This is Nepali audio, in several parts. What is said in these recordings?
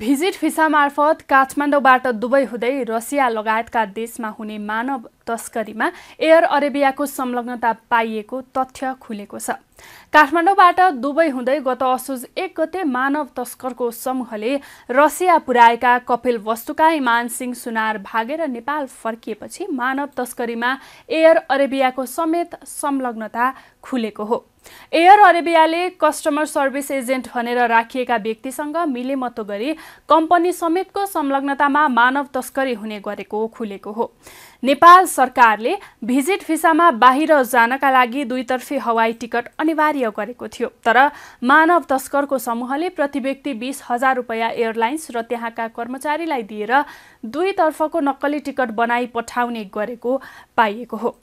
भिजिट भिसा मार्फत काठमाडौँबाट दुबई हुँदै रसिया लगायतका देशमा हुने मानव तस्करीमा एयर अरेबियाको संलग्नता पाइएको तथ्य खुलेको छ काठमाडौँबाट दुबई हुँदै गत असोज एक गते मानव तस्करको समूहले रसिया पुर्याएका कपिल वस्तुका इमानसिंह सुनार भागेर नेपाल फर्किएपछि मानव तस्करीमा एयर अरेबियाको समेत संलग्नता खुलेको हो एयर अरेबियाले कस्टमर सर्भिस एजेन्ट भनेर राखिएका व्यक्तिसँग मिलेमतो गरी कम्पनी समेतको संलग्नतामा मानव तस्करी हुने गरेको खुलेको हो नेपाल सरकारले भिजिट भिसामा बाहिर जानका लागि दुईतर्फी हवाई टिकट अनिवार्य गरेको थियो तर मानव तस्करको समूहले प्रति व्यक्ति बिस हजार रुपियाँ एयरलाइन्स र त्यहाँका कर्मचारीलाई दिएर दुईतर्फको नक्कली टिकट बनाई पठाउने गरेको पाइएको हो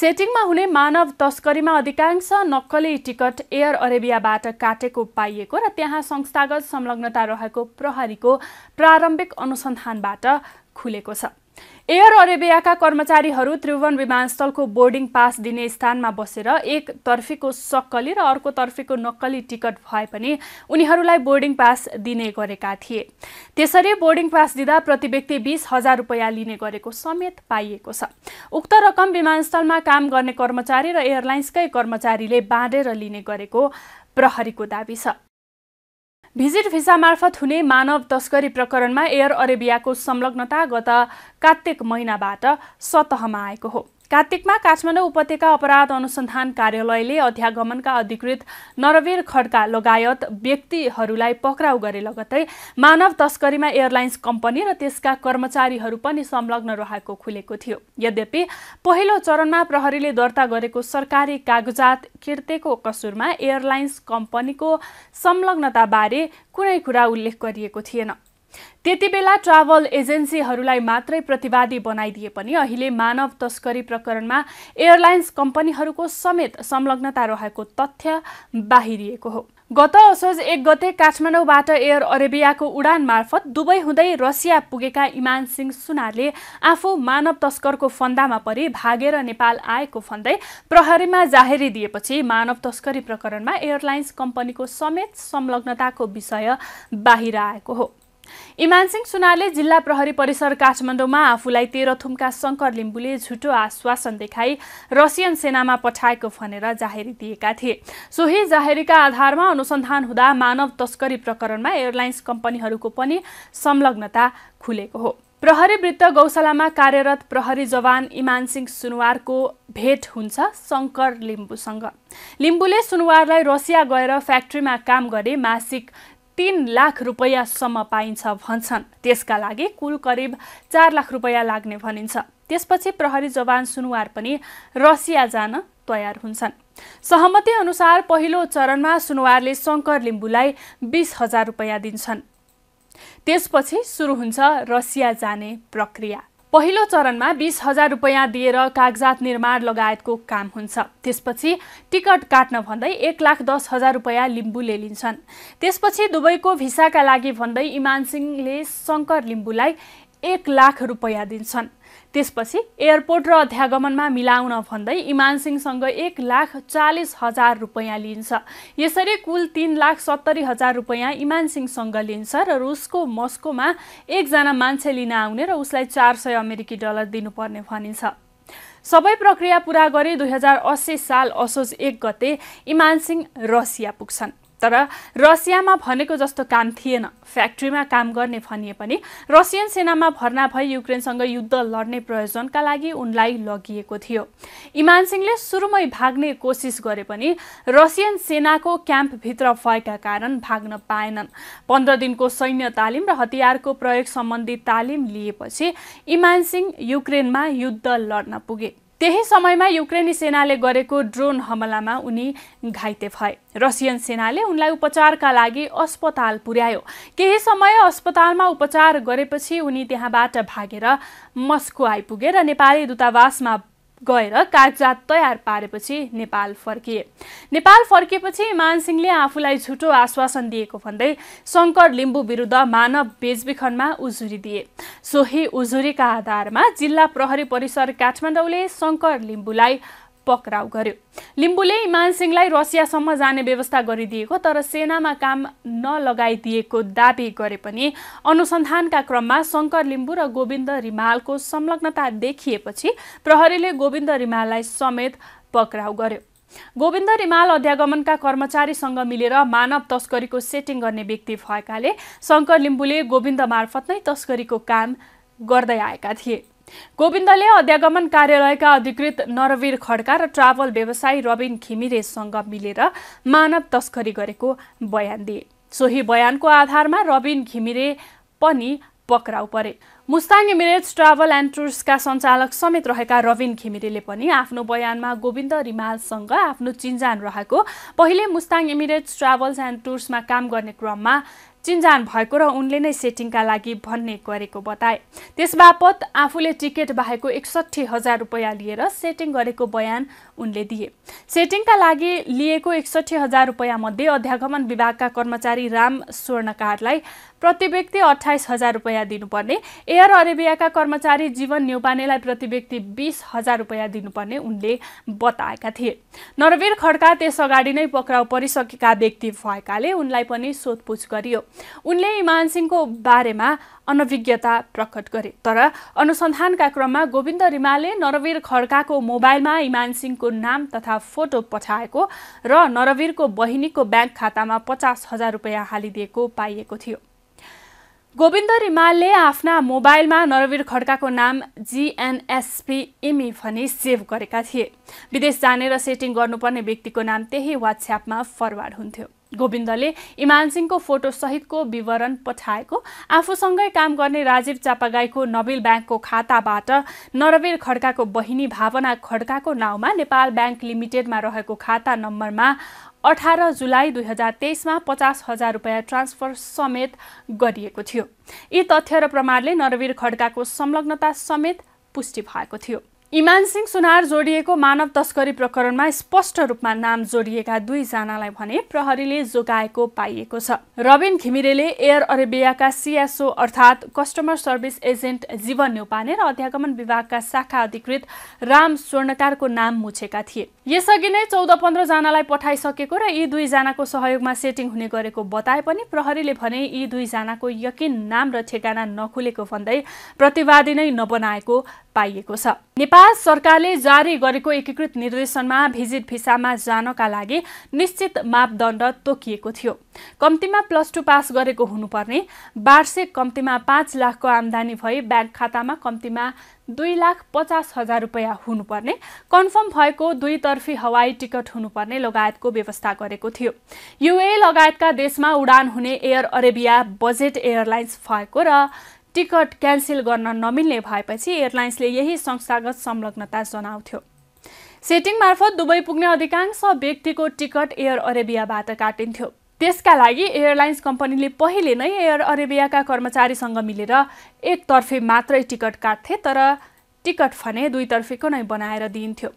सेटिङमा हुने मानव तस्करीमा अधिकांश नक्कली टिकट एयर अरेबियाबाट काटेको पाइएको र त्यहाँ संस्थागत संलग्नता रहेको प्रहरीको प्रारम्भिक अनुसन्धानबाट खुलेको छ एयर अरेबियाका कर्मचारीहरू त्रिभुवन विमानस्थलको बोर्डिङ पास दिने स्थानमा बसेर एक एकतर्फीको सक्कली र अर्को अर्कोतर्फीको नक्कली टिकट भए पनि उनीहरूलाई बोर्डिङ पास दिने गरेका थिए त्यसरी बोर्डिङ पास दिँदा प्रति व्यक्ति बिस हजार रुपियाँ लिने गरेको समेत पाइएको छ उक्त रकम विमानस्थलमा काम गर्ने कर्मचारी र एयरलाइन्सकै कर्मचारीले बाँडेर लिने गरेको प्रहरीको दावी छ भिजिट भिसा मार्फत हुने मानव तस्करी प्रकरणमा एयर अरेबियाको संलग्नता गत कात्तिक महिनाबाट सतहमा आएको हो कार्तिकमा काठमाडौँ उपत्यका अपराध अनुसन्धान कार्यालयले अध्यागमनका अधिकृत नरवीर खड्का लगायत व्यक्तिहरूलाई पक्राउ गरे लगतै मानव तस्करीमा एयरलाइन्स कम्पनी र त्यसका कर्मचारीहरू पनि संलग्न रहेको खुलेको थियो यद्यपि पहिलो चरणमा प्रहरीले दर्ता गरेको सरकारी कागजात किर्तेको कसुरमा एयरलाइन्स कम्पनीको संलग्नताबारे कुनै कुरा उल्लेख गरिएको थिएन त्यति बेला ट्राभल एजेन्सीहरूलाई मात्रै प्रतिवादी बनाइदिए पनि अहिले मानव तस्करी प्रकरणमा एयरलाइन्स कम्पनीहरूको समेत संलग्नता रहेको तथ्य बाहिरिएको हो गत असोज एक गते काठमाडौँबाट एयर अरेबियाको उडान मार्फत दुबई हुँदै रसिया पुगेका इमान सिंह सुनारले आफू मानव तस्करको फन्दामा परि भागेर नेपाल आएको फन्दै प्रहरीमा जाहेरी दिएपछि मानव तस्करी प्रकरणमा एयरलाइन्स कम्पनीको समेत संलग्नताको विषय बाहिर आएको हो सिंह सुनारले जिल्ला प्रहरी परिसर काठमाडौँमा आफूलाई तेह्रथुमका शङ्कर लिम्बुले झुटो आश्वासन देखाई रसियन सेनामा पठाएको भनेर जाहेरी दिएका थिए सोही जाहेरीका आधारमा अनुसन्धान हुँदा मानव तस्करी प्रकरणमा एयरलाइन्स कम्पनीहरूको पनि संलग्नता खुलेको हो प्रहरी वृत्त गौशालामा कार्यरत प्रहरी जवान सिंह सुनवारको भेट हुन्छ शङ्कर लिम्बुसँग लिम्बुले सुनवारलाई रसिया गएर फ्याक्ट्रीमा काम गरे मासिक तिन लाख रुपियाँसम्म पाइन्छ भन्छन् त्यसका लागि कुल करिब चार लाख रुपियाँ लाग्ने भनिन्छ त्यसपछि प्रहरी जवान सुनुवार पनि रसिया जान तयार हुन्छन् सहमति अनुसार पहिलो चरणमा सुनुवारले शङ्कर लिम्बूलाई बिस हजार रुपियाँ दिन्छन् त्यसपछि सुरु हुन्छ रसिया जाने प्रक्रिया पहिलो चरणमा बिस हजार रुपियाँ दिएर कागजात निर्माण लगायतको काम हुन्छ त्यसपछि टिकट काट्न भन्दै एक लाख दस हजार रुपियाँ लिम्बूले लिन्छन् त्यसपछि दुबईको भिसाका लागि भन्दै इमान सिंहले शङ्कर लिम्बूलाई एक लाख रुपैयाँ दिन्छन् त्यसपछि एयरपोर्ट र अध्यागमनमा मिलाउन भन्दै इमान सिंहसँग एक लाख चालिस हजार रुपैयाँ लिन्छ यसरी कुल तिन लाख सत्तरी हजार रुपैयाँ सिंहसँग लिन्छ र रुसको मस्कोमा एकजना मान्छे लिन आउने र उसलाई चार सय अमेरिकी डलर दिनुपर्ने भनिन्छ सबै प्रक्रिया पुरा गरी दुई हजार अस्सी साल असोज एक गते इमान सिंह रसिया पुग्छन् तर रसियामा भनेको जस्तो काम थिएन फ्याक्ट्रीमा काम गर्ने भनिए पनि रसियन सेनामा भर्ना भई युक्रेनसँग युद्ध लड्ने प्रयोजनका लागि उनलाई लगिएको थियो इमान सिंहले सुरुमै भाग्ने कोसिस गरे पनि रसियन सेनाको क्याम्पभित्र भएका कारण भाग्न पाएनन् पन्ध्र दिनको सैन्य तालिम र हतियारको प्रयोग सम्बन्धी तालिम लिएपछि इमान सिंह युक्रेनमा युद्ध लड्न पुगे त्यही समयमा युक्रेनी सेनाले गरेको ड्रोन हमलामा उनी घाइते भए रसियन सेनाले उनलाई उपचारका लागि अस्पताल पुर्यायो केही समय अस्पतालमा उपचार गरेपछि उनी त्यहाँबाट भागेर मस्को आइपुगे र नेपाली दूतावासमा गएर कागजात तयार पारेपछि नेपाल फर्किए नेपाल फर्किएपछि मानसिंहले आफूलाई झुटो आश्वासन दिएको भन्दै शङ्कर लिम्बू विरुद्ध मानव बेचबिखनमा उजुरी दिए सोही उजुरीका आधारमा जिल्ला प्रहरी परिसर काठमाडौँले शङ्कर लिम्बूलाई पक्राउ गर्यो लिम्बुले इमान सिंहलाई रसियासम्म जाने व्यवस्था गरिदिएको तर सेनामा काम नलगाइदिएको दावी गरे पनि अनुसन्धानका क्रममा शङ्कर लिम्बू र गोविन्द रिमालको संलग्नता देखिएपछि प्रहरीले गोविन्द रिमाललाई समेत पक्राउ गर्यो गोविन्द रिमाल अध्यागमनका कर्मचारीसँग मिलेर मानव तस्करीको सेटिङ गर्ने व्यक्ति भएकाले शङ्कर लिम्बुले गोविन्द मार्फत नै तस्करीको काम गर्दै आएका थिए गोविन्दले अध्यागमन कार्यालयका अधिकृत नरवीर खड्का र ट्राभल व्यवसायी रबिन घिमिरेसँग मिलेर मानव तस्करी गरेको बयान दिए सोही बयानको आधारमा रबिन घिमिरे पनि पक्राउ परे मुस्ताङ इमिरेट्स ट्राभल एन्ड टुर्सका सञ्चालक समेत रहेका रविन घिमिरेले पनि आफ्नो बयानमा गोविन्द रिमालसँग आफ्नो चिन्जान रहेको पहिले मुस्ताङ इमिरेट्स ट्राभल्स एन्ड टुर्समा काम गर्ने क्रममा चिन्जान भएको र उनले नै सेटिङका लागि भन्ने गरेको बताए त्यसबापत आफूले टिकट बाहेको एकसट्ठी हजार रुपियाँ लिएर सेटिङ गरेको बयान उनले दिए सेटिङका लागि लिएको एकसट्ठी हजार मध्ये अध्यागमन विभागका कर्मचारी राम स्वर्णकारलाई प्रति व्यक्ति अठाइस हजार रुपियाँ दिनुपर्ने एयर अरेबियाका कर्मचारी जीवन न्युपानेलाई प्रति व्यक्ति बिस हजार रुपियाँ दिनुपर्ने उनले बताएका थिए नरवीर खड्का त्यस अगाडि नै पक्राउ परिसकेका व्यक्ति भएकाले उनलाई पनि सोधपुछ गरियो उनले इमान सिंहको बारेमा अनभिज्ञता प्रकट गरे तर अनुसन्धानका क्रममा गोविन्द रिमाले नरवीर खड्काको मोबाइलमा इमान सिंहको नाम तथा फोटो पठाएको र नरवीरको बहिनीको ब्याङ्क खातामा पचास हजार रुपियाँ हालिदिएको पाइएको थियो गोविन्द रिमालले आफ्ना मोबाइलमा नरवीर खड्काको नाम जिएनएसपी इमी भनी सेभ गरेका थिए विदेश जाने र सेटिङ गर्नुपर्ने व्यक्तिको नाम त्यही वाट्सएपमा फरवार्ड हुन्थ्यो गोविन्दले इमान सिंहको फोटो सहितको विवरण पठाएको आफूसँगै काम गर्ने राजीव चापागाईको नबिल ब्याङ्कको खाताबाट नरवीर खड्काको बहिनी भावना खड्काको नाउँमा नेपाल ब्याङ्क लिमिटेडमा रहेको खाता नम्बरमा अठार जुलाई दुई हजार तेइसमा पचास हजार रुपियाँ ट्रान्सफर समेत गरिएको थियो यी तथ्य र प्रमाणले नरवीर खड्काको संलग्नता समेत पुष्टि भएको थियो इमान सिंह सुनार जोडिएको मानव तस्करी प्रकरणमा स्पष्ट रूपमा नाम जोडिएका दुईजनालाई भने प्रहरीले जोगाएको पाइएको छ रबिन घिमिरेले एयर अरेबियाका सिएसओ अर्थात् कस्टमर सर्भिस एजेन्ट जीवन न्यौपाने र अध्यागमन विभागका शाखा अधिकृत राम स्वर्णकारको नाम मुछेका थिए यसअघि नै चौध पन्ध्रजनालाई पठाइसकेको र यी दुईजनाको सहयोगमा सेटिङ हुने गरेको बताए पनि प्रहरीले भने यी दुईजनाको यकिन नाम र ठेगाना नखुलेको भन्दै प्रतिवादी नै नबनाएको पाइएको छ नेपाल सरकारले जारी गरेको एकीकृत निर्देशनमा भिजिट भिसामा जानका लागि निश्चित मापदण्ड तोकिएको थियो कम्तीमा प्लस टू पास गरेको हुनुपर्ने वार्षिक कम्तीमा पाँच लाखको आमदानी भई ब्याङ्क खातामा कम्तीमा दुई लाख पचास हजार रुपियाँ हुनुपर्ने कन्फर्म भएको दुईतर्फी हवाई टिकट हुनुपर्ने लगायतको व्यवस्था गरेको थियो युए लगायतका देशमा उडान हुने एयर अरेबिया बजेट एयरलाइन्स भएको र टिकट क्यान्सल गर्न नमिल्ने भएपछि एयरलाइन्सले यही संस्थागत संलग्नता जनाउँथ्यो सेटिङ मार्फत दुबई पुग्ने अधिकांश व्यक्तिको टिकट एयर अरेबियाबाट काटिन्थ्यो त्यसका लागि एयरलाइन्स कम्पनीले पहिले नै एयर अरेबियाका कर्मचारीसँग मिलेर एकतर्फे मात्रै टिकट काट्थे तर टिकट भने दुईतर्फीको नै बनाएर दिइन्थ्यो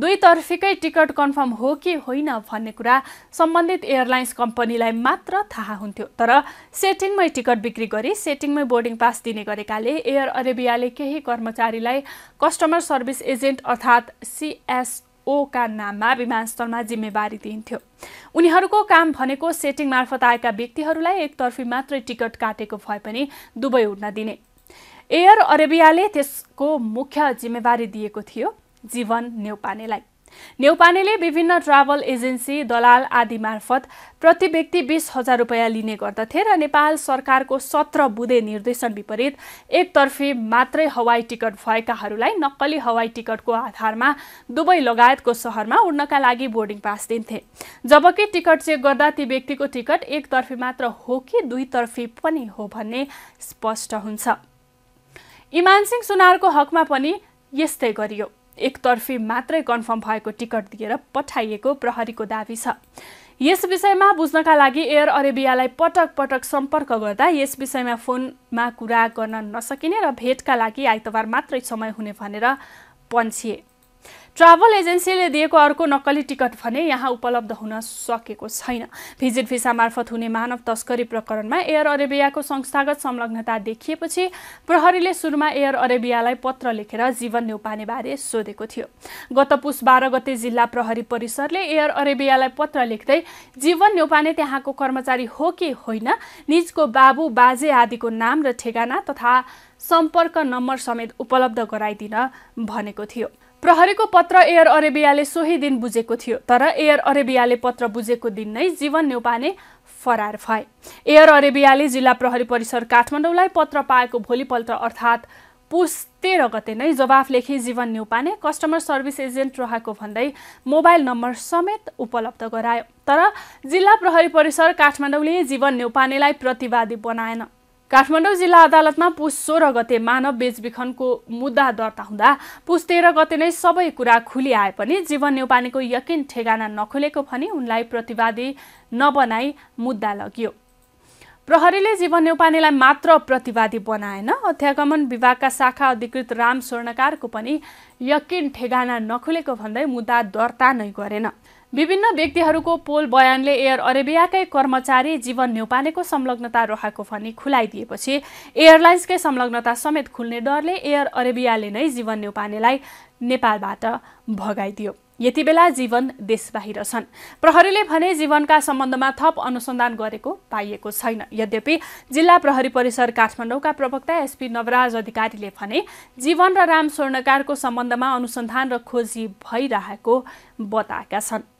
दुईतर्फीकै टिकट कन्फर्म हो कि होइन भन्ने कुरा सम्बन्धित एयरलाइन्स कम्पनीलाई मात्र थाहा हुन्थ्यो तर सेटिङमै टिकट बिक्री गरी सेटिङमै बोर्डिङ पास दिने गरेकाले एयर अरेबियाले केही कर्मचारीलाई कस्टमर सर्भिस एजेन्ट अर्थात् सिएसओका नाममा विमानस्थलमा जिम्मेवारी दिइन्थ्यो उनीहरूको काम भनेको सेटिङ मार्फत आएका व्यक्तिहरूलाई एकतर्फी मात्रै टिकट काटेको भए पनि दुबई उड्न दिने एयर अरेबियाले त्यसको मुख्य जिम्मेवारी दिएको थियो जीवन न्यौपानेलाई न्यौपानेले विभिन्न ट्राभल एजेन्सी दलाल आदि मार्फत प्रति व्यक्ति बिस हजार रुपियाँ लिने गर्दथे र नेपाल सरकारको सत्र बुधे निर्देशन विपरीत एकतर्फी मात्रै हवाई टिकट भएकाहरूलाई नक्कली हवाई टिकटको आधारमा दुबई लगायतको सहरमा उड्नका लागि बोर्डिङ पास दिन्थे जबकि टिकट चेक गर्दा ती व्यक्तिको टिकट एकतर्फी मात्र हो कि दुईतर्फी पनि हो भन्ने स्पष्ट हुन्छ इमानसिंह सुनारको हकमा पनि यस्तै गरियो एकतर्फी मात्रै कन्फर्म भएको टिकट दिएर पठाइएको प्रहरीको दावी छ यस विषयमा बुझ्नका लागि एयर अरेबियालाई पटक पटक सम्पर्क गर्दा यस विषयमा फोनमा कुरा गर्न नसकिने र भेटका लागि आइतबार मात्रै समय हुने भनेर पन्छिए ट्राभल एजेन्सीले दिएको अर्को नक्कली टिकट भने यहाँ उपलब्ध हुन सकेको छैन भिजिट भिसा मार्फत हुने मानव तस्करी प्रकरणमा एयर अरेबियाको संस्थागत संलग्नता देखिएपछि प्रहरीले सुरुमा एयर अरेबियालाई पत्र लेखेर जीवन न्यौपानेबारे सोधेको थियो गत पुष बाह्र गते जिल्ला प्रहरी परिसरले एयर अरेबियालाई पत्र लेख्दै जीवन न्यौपाने त्यहाँको कर्मचारी हो कि होइन निजको बाबु बाजे आदिको नाम र ठेगाना तथा सम्पर्क नम्बर समेत उपलब्ध गराइदिन भनेको थियो प्रहरीको पत्र एयर अरेबियाले सोही दिन बुझेको थियो तर एयर अरेबियाले पत्र बुझेको दिन नै जीवन न्यौपाने फरार भए एयर अरेबियाले जिल्ला प्रहरी परिसर काठमाडौँलाई पत्र पाएको भोलिपल्ट अर्थात् पुस तेह्र गते नै जवाफ लेखी जीवन न्यौपाने कस्टमर सर्भिस एजेन्ट रहेको भन्दै मोबाइल नम्बर समेत उपलब्ध गरायो तर जिल्ला प्रहरी परिसर काठमाडौँले जीवन न्यौपानेलाई प्रतिवादी बनाएन काठमाडौँ जिल्ला अदालतमा पुस सोह्र गते मानव बेचबिखनको मुद्दा दर्ता हुँदा पुस तेह्र गते नै सबै कुरा खुलिआए पनि जीवन न्यौपानीको यकिन ठेगाना नखुलेको भनी उनलाई प्रतिवादी नबनाई मुद्दा लगियो प्रहरीले जीवन न्यौपानीलाई मात्र प्रतिवादी बनाएन अध्यागमन विभागका शाखा अधिकृत राम स्वर्णकारको पनि यकिन ठेगाना नखुलेको भन्दै मुद्दा दर्ता नै गरेन विभिन्न व्यक्तिहरूको पोल बयानले एयर अरेबियाकै कर्मचारी जीवन न्यौपानेको संलग्नता रहेको भनी खुलाइदिएपछि एयरलाइन्सकै संलग्नता समेत खुल्ने डरले एयर अरेबियाले नै जीवन न्यौपानेलाई नेपालबाट भगाइदियो यति बेला जीवन देश बाहिर छन् प्रहरीले भने जीवनका सम्बन्धमा थप अनुसन्धान गरेको पाइएको छैन यद्यपि जिल्ला प्रहरी परिसर काठमाडौँका प्रवक्ता एसपी नवराज अधिकारीले भने जीवन र राम स्वर्णकारको सम्बन्धमा अनुसन्धान र खोजी भइरहेको बताएका छन्